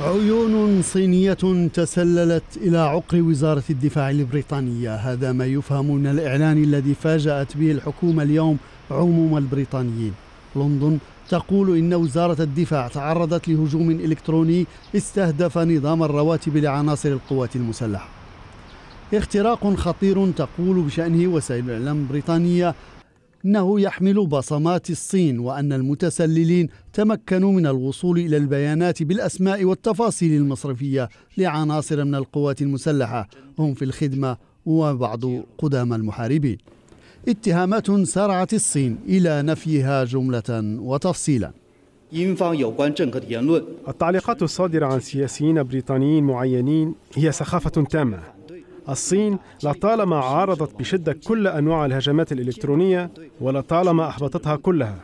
عيون صينية تسللت إلى عقر وزارة الدفاع البريطانية هذا ما يفهم من الإعلان الذي فاجأت به الحكومة اليوم عموم البريطانيين لندن تقول إن وزارة الدفاع تعرضت لهجوم إلكتروني استهدف نظام الرواتب لعناصر القوات المسلحة اختراق خطير تقول بشأنه وسائل الإعلام البريطانية أنه يحمل بصمات الصين وأن المتسللين تمكنوا من الوصول إلى البيانات بالأسماء والتفاصيل المصرفية لعناصر من القوات المسلحة هم في الخدمة وبعض قدام المحاربين اتهامات سارعت الصين إلى نفيها جملة وتفصيلا التعليقات الصادرة عن سياسيين بريطانيين معينين هي سخافة تامة الصين لطالما عارضت بشدة كل أنواع الهجمات الإلكترونية ولطالما أحبطتها كلها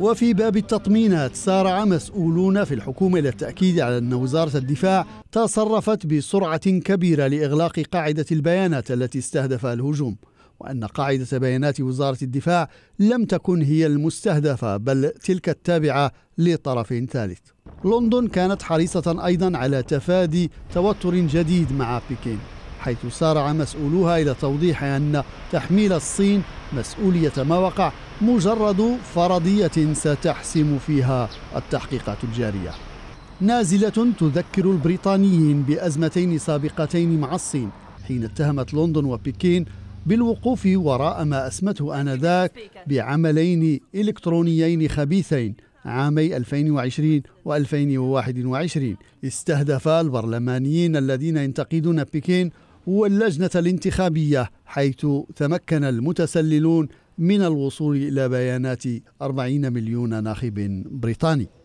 وفي باب التطمينات سارع مسؤولون في الحكومة إلى التأكيد على أن وزارة الدفاع تصرفت بسرعة كبيرة لإغلاق قاعدة البيانات التي استهدفها الهجوم وأن قاعدة بيانات وزارة الدفاع لم تكن هي المستهدفة بل تلك التابعة لطرف ثالث لندن كانت حريصة أيضا على تفادي توتر جديد مع بكين حيث سارع مسؤولوها إلى توضيح أن تحميل الصين مسؤولية ما وقع مجرد فرضية ستحسم فيها التحقيقات الجارية نازلة تذكر البريطانيين بأزمتين سابقتين مع الصين حين اتهمت لندن وبكين بالوقوف وراء ما أسمته آنذاك بعملين إلكترونيين خبيثين عامي 2020 و2021 استهدف البرلمانيين الذين ينتقدون بكين واللجنة الانتخابية حيث تمكن المتسللون من الوصول إلى بيانات 40 مليون ناخب بريطاني